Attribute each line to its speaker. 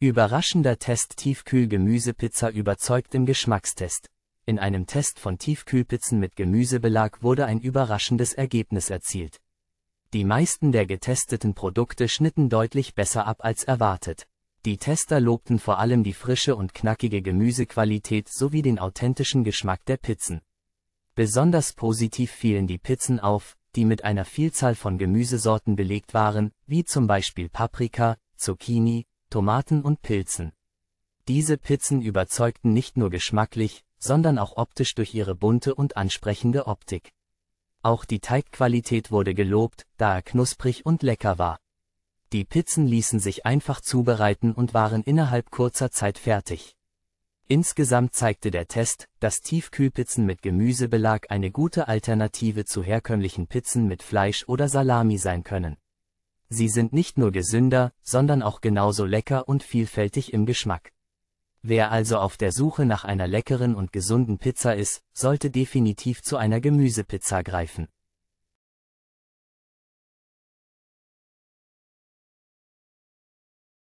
Speaker 1: Überraschender Test Tiefkühl-Gemüsepizza überzeugt im Geschmackstest. In einem Test von Tiefkühlpizzen mit Gemüsebelag wurde ein überraschendes Ergebnis erzielt. Die meisten der getesteten Produkte schnitten deutlich besser ab als erwartet. Die Tester lobten vor allem die frische und knackige Gemüsequalität sowie den authentischen Geschmack der Pizzen. Besonders positiv fielen die Pizzen auf, die mit einer Vielzahl von Gemüsesorten belegt waren, wie zum Beispiel Paprika, Zucchini, Tomaten und Pilzen. Diese Pizzen überzeugten nicht nur geschmacklich, sondern auch optisch durch ihre bunte und ansprechende Optik. Auch die Teigqualität wurde gelobt, da er knusprig und lecker war. Die Pizzen ließen sich einfach zubereiten und waren innerhalb kurzer Zeit fertig. Insgesamt zeigte der Test, dass Tiefkühlpizzen mit Gemüsebelag eine gute Alternative zu herkömmlichen Pizzen mit Fleisch oder Salami sein können. Sie sind nicht nur gesünder, sondern auch genauso lecker und vielfältig im Geschmack. Wer also auf der Suche nach einer leckeren und gesunden Pizza ist, sollte definitiv zu einer Gemüsepizza greifen.